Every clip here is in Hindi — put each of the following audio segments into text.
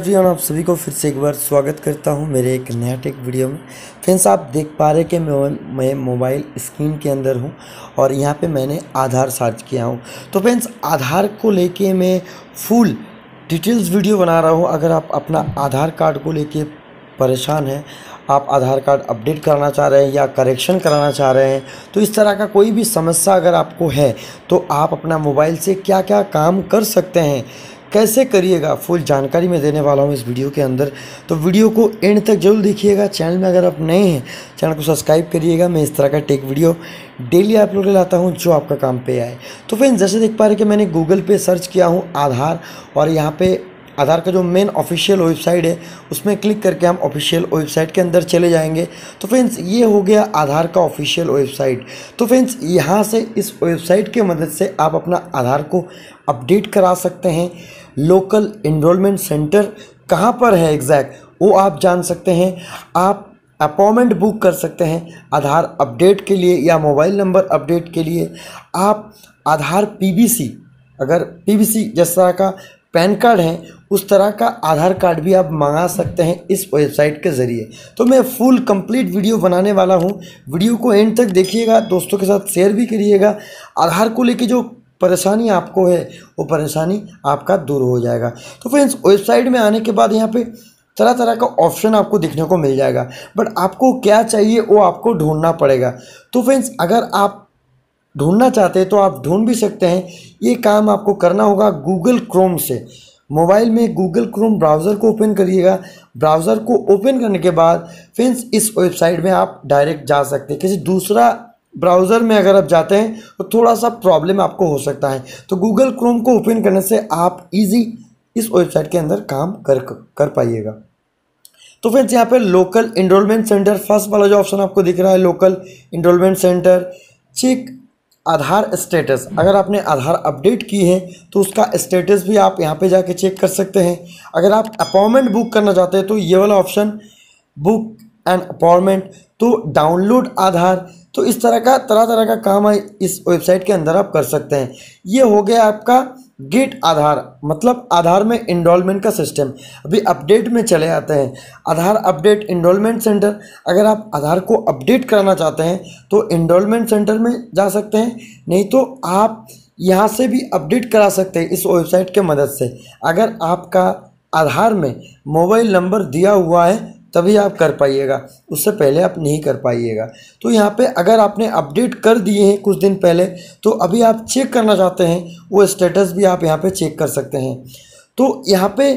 एवरीवन हाँ, आप सभी को फिर से एक बार स्वागत करता हूं मेरे एक नया टेक वीडियो में फ्रेंड्स आप देख पा रहे कि मैं मैं मोबाइल स्क्रीन के अंदर हूं और यहां पे मैंने आधार सर्च किया हूं तो फ्रेंड्स आधार को लेके मैं फुल डिटेल्स वीडियो बना रहा हूं अगर आप अपना आधार कार्ड को लेके परेशान हैं आप आधार कार्ड अपडेट कराना चाह रहे हैं या करेक्शन कराना चाह रहे हैं तो इस तरह का कोई भी समस्या अगर आपको है तो आप अपना मोबाइल से क्या क्या काम कर सकते हैं कैसे करिएगा फुल जानकारी मैं देने वाला हूँ इस वीडियो के अंदर तो वीडियो को एंड तक जरूर देखिएगा चैनल में अगर आप नए हैं चैनल को सब्सक्राइब करिएगा मैं इस तरह का टेक वीडियो डेली आप लोग लाता हूँ जो आपका काम पे आए तो फ्रेंड जैसे देख पा रहे कि मैंने गूगल पे सर्च किया हूँ आधार और यहाँ पर आधार का जो मेन ऑफिशियल वेबसाइट है उसमें क्लिक करके हम ऑफिशियल वेबसाइट के अंदर चले जाएंगे तो फ्रेंड्स ये हो गया आधार का ऑफिशियल वेबसाइट तो फ्रेंड्स यहाँ से इस वेबसाइट के मदद से आप अपना आधार को अपडेट करा सकते हैं लोकल इनरोलमेंट सेंटर कहाँ पर है एग्जैक्ट वो आप जान सकते हैं आप अपॉइंटमेंट बुक कर सकते हैं आधार अपडेट के लिए या मोबाइल नंबर अपडेट के लिए आप आधार पीबीसी अगर पीबीसी तरह का पैन कार्ड है उस तरह का आधार कार्ड भी आप मंगा सकते हैं इस वेबसाइट के ज़रिए तो मैं फुल कंप्लीट वीडियो बनाने वाला हूँ वीडियो को एंड तक देखिएगा दोस्तों के साथ शेयर भी करिएगा आधार को लेके जो परेशानी आपको है वो परेशानी आपका दूर हो जाएगा तो फ्रेंड्स वेबसाइट में आने के बाद यहाँ पे तरह तरह का ऑप्शन आपको देखने को मिल जाएगा बट आपको क्या चाहिए वो आपको ढूंढना पड़ेगा तो फ्रेंड्स अगर आप ढूंढना चाहते हैं तो आप ढूंढ भी सकते हैं ये काम आपको करना होगा गूगल क्रोम से मोबाइल में गूगल क्रोम ब्राउज़र को ओपन करिएगा ब्राउज़र को ओपन करने के बाद फ्रेंड्स इस वेबसाइट में आप डायरेक्ट जा सकते हैं किसी दूसरा ब्राउज़र में अगर आप जाते हैं तो थोड़ा सा प्रॉब्लम आपको हो सकता है तो गूगल क्रोम को ओपन करने से आप इजी इस वेबसाइट के अंदर काम कर कर पाइएगा तो फ्रेंड्स यहाँ पे लोकल इनरोलमेंट सेंटर फर्स्ट वाला जो ऑप्शन आपको दिख रहा है local enrolment centre check Aadhaar status अगर आपने आधार अपडेट की है तो उसका स्टेटस भी आप यहाँ पे जाके चेक कर सकते हैं अगर आप अपॉइंटमेंट बुक करना चाहते हैं तो ये वाला ऑप्शन बुक एंड अपॉइंटमेंट तो डाउनलोड आधार तो इस तरह का तरह तरह का काम इस वेबसाइट के अंदर आप कर सकते हैं ये हो गया आपका गेट आधार मतलब आधार में इनरोलमेंट का सिस्टम अभी अपडेट में चले आते हैं आधार अपडेट इनरोलमेंट सेंटर अगर आप आधार को अपडेट कराना चाहते हैं तो इनरोलमेंट सेंटर में जा सकते हैं नहीं तो आप यहाँ से भी अपडेट करा सकते हैं इस वेबसाइट के मदद से अगर आपका आधार में मोबाइल नंबर दिया हुआ है तभी आप कर पाइएगा उससे पहले आप नहीं कर पाइएगा तो यहाँ पे अगर आपने अपडेट कर दिए हैं कुछ दिन पहले तो अभी आप चेक करना चाहते हैं वो स्टेटस भी आप यहाँ पे चेक कर सकते हैं तो यहाँ पे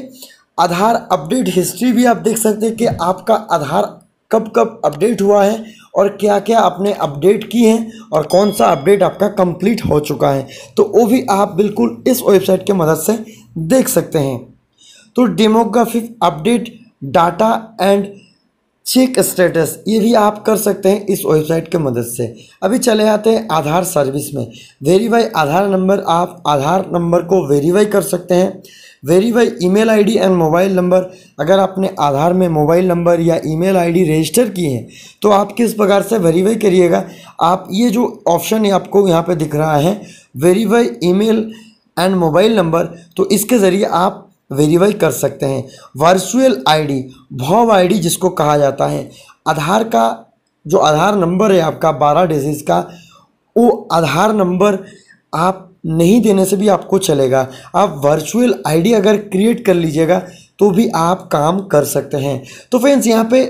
आधार अपडेट हिस्ट्री भी आप देख सकते हैं कि आपका आधार कब कब अपडेट हुआ है और क्या क्या आपने अपडेट की हैं और कौन सा अपडेट आपका कंप्लीट हो चुका है तो वो भी आप बिल्कुल इस वेबसाइट के मदद से देख सकते हैं तो demographic update data and check status ये भी आप कर सकते हैं इस वेबसाइट के मदद से अभी चले आते हैं आधार सर्विस में वेरीफाई आधार नंबर आप आधार नंबर को वेरीफाई कर सकते हैं verify email ID and mobile number अगर आपने आधार में मोबाइल नंबर या ईमेल आईडी रजिस्टर की है तो आप किस प्रकार से वेरीफाई करिएगा आप ये जो ऑप्शन है आपको यहाँ पर दिख रहा है verify e and mobile number तो इसके ज़रिए आप वेरीफाई कर सकते हैं वर्चुअल आईडी भाव आईडी जिसको कहा जाता है आधार का जो आधार नंबर है आपका बारह डिजीज़ का वो आधार नंबर आप नहीं देने से भी आपको चलेगा आप वर्चुअल आईडी अगर क्रिएट कर लीजिएगा तो भी आप काम कर सकते हैं तो फ्रेंड्स यहाँ पे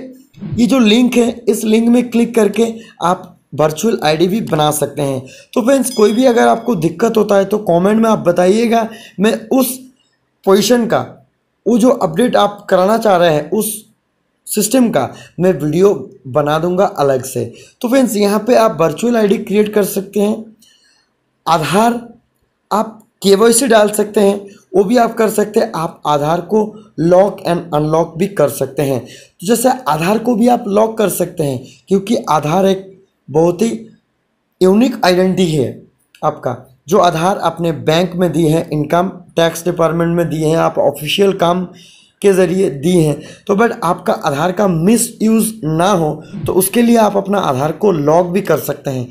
ये जो लिंक है इस लिंक में क्लिक करके आप वर्चुअल आईडी भी बना सकते हैं तो फ्रेंड्स कोई भी अगर आपको दिक्कत होता है तो कमेंट में आप बताइएगा मैं उस पोजीशन का वो जो अपडेट आप कराना चाह रहे हैं उस सिस्टम का मैं वीडियो बना दूंगा अलग से तो फ्रेंड्स यहाँ पे आप वर्चुअल आईडी क्रिएट कर सकते हैं आधार आप केवाईसी डाल सकते हैं वो भी आप कर सकते हैं आप आधार को लॉक एंड अनलॉक भी कर सकते हैं तो जैसे आधार को भी आप लॉक कर सकते हैं क्योंकि आधार एक बहुत ही यूनिक आइडेंटिटी है आपका जो आधार अपने बैंक में दी है इनकम टैक्स डिपार्टमेंट में दिए हैं आप ऑफिशियल काम के ज़रिए दी हैं तो बट आपका आधार का मिस यूज़ ना हो तो उसके लिए आप अपना आधार को लॉक भी कर सकते हैं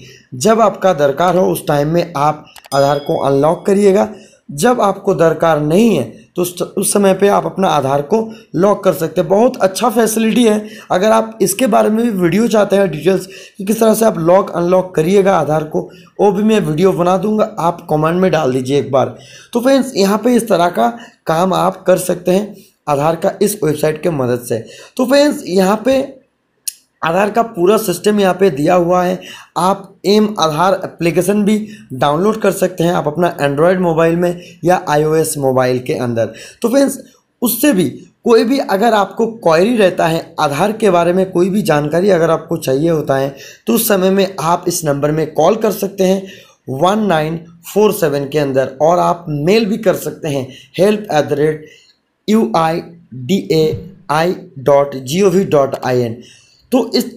जब आपका दरकार हो उस टाइम में आप आधार को अनलॉक करिएगा जब आपको दरकार नहीं है तो उस समय पे आप अपना आधार को लॉक कर सकते हैं बहुत अच्छा फैसिलिटी है अगर आप इसके बारे में भी वीडियो चाहते हैं डिटेल्स कि किस तरह से आप लॉक अनलॉक करिएगा आधार को वो भी मैं वीडियो बना दूंगा आप कमेंट में डाल दीजिए एक बार तो फ्रेंड्स यहाँ पे इस तरह का काम आप कर सकते हैं आधार का इस वेबसाइट के मदद से तो फ्रेंड्स यहाँ पर आधार का पूरा सिस्टम यहाँ पे दिया हुआ है आप एम आधार एप्लीकेशन भी डाउनलोड कर सकते हैं आप अपना एंड्रॉयड मोबाइल में या आईओएस मोबाइल के अंदर तो फ्रेंड्स उससे भी कोई भी अगर आपको क्वायरी रहता है आधार के बारे में कोई भी जानकारी अगर आपको चाहिए होता है तो उस समय में आप इस नंबर में कॉल कर सकते हैं वन नाइन फोर सेवन के अंदर और आप मेल भी कर सकते हैं help at the rate U I D A I dot G O V dot I N तो इस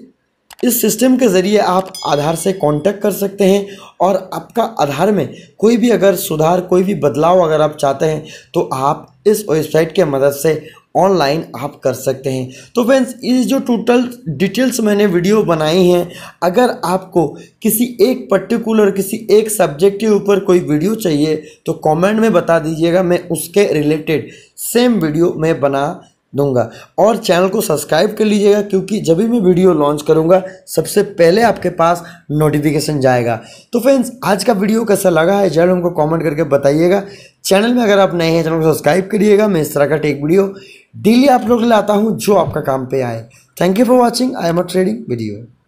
इस सिस्टम के ज़रिए आप आधार से कांटेक्ट कर सकते हैं और आपका आधार में कोई भी अगर सुधार कोई भी बदलाव अगर आप चाहते हैं तो आप इस वेबसाइट के मदद से ऑनलाइन आप कर सकते हैं तो फ्रेंड्स ये जो टोटल डिटेल्स मैंने वीडियो बनाई हैं अगर आपको किसी एक पर्टिकुलर किसी एक सब्जेक्ट के ऊपर कोई वीडियो चाहिए तो कमेंट में बता दीजिएगा मैं उसके रिलेटेड सेम वीडियो मैं बना दूंगा और चैनल को सब्सक्राइब कर लीजिएगा क्योंकि जब भी मैं वीडियो लॉन्च करूंगा सबसे पहले आपके पास नोटिफिकेशन जाएगा तो फ्रेंड्स आज का वीडियो कैसा लगा है जरूर हमको कमेंट करके बताइएगा चैनल में अगर आप नए हैं चैनल को सब्सक्राइब करिएगा मैं इस तरह का टेक वीडियो डेली आप लोग लाता हूँ जो आपका काम पर आए thank you for watching I am a trading video